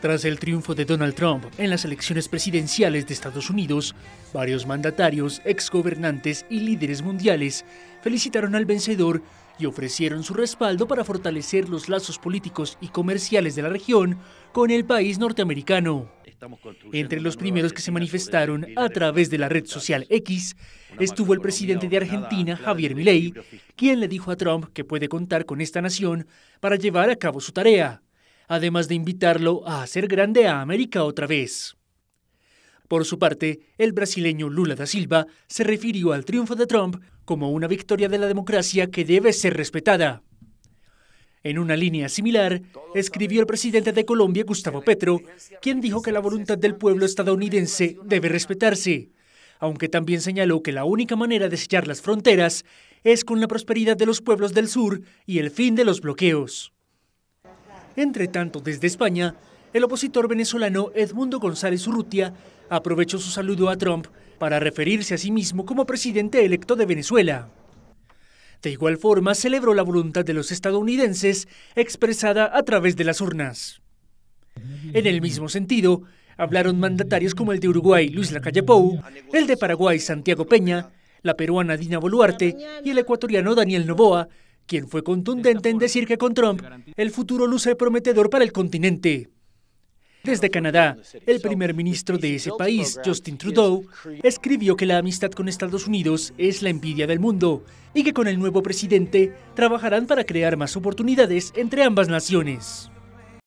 Tras el triunfo de Donald Trump en las elecciones presidenciales de Estados Unidos, varios mandatarios, exgobernantes y líderes mundiales felicitaron al vencedor y ofrecieron su respaldo para fortalecer los lazos políticos y comerciales de la región con el país norteamericano. Entre los primeros que se manifestaron a través de la red social X estuvo el presidente de Argentina, Javier Milei, quien le dijo a Trump que puede contar con esta nación para llevar a cabo su tarea además de invitarlo a hacer grande a América otra vez. Por su parte, el brasileño Lula da Silva se refirió al triunfo de Trump como una victoria de la democracia que debe ser respetada. En una línea similar, escribió el presidente de Colombia, Gustavo Petro, quien dijo que la voluntad del pueblo estadounidense debe respetarse, aunque también señaló que la única manera de sellar las fronteras es con la prosperidad de los pueblos del sur y el fin de los bloqueos. Entre tanto, desde España, el opositor venezolano Edmundo González Urrutia aprovechó su saludo a Trump para referirse a sí mismo como presidente electo de Venezuela. De igual forma, celebró la voluntad de los estadounidenses expresada a través de las urnas. En el mismo sentido, hablaron mandatarios como el de Uruguay, Luis Lacalle Pou, el de Paraguay, Santiago Peña, la peruana Dina Boluarte y el ecuatoriano Daniel Novoa, quien fue contundente en decir que con Trump el futuro luce prometedor para el continente. Desde Canadá, el primer ministro de ese país, Justin Trudeau, escribió que la amistad con Estados Unidos es la envidia del mundo y que con el nuevo presidente trabajarán para crear más oportunidades entre ambas naciones.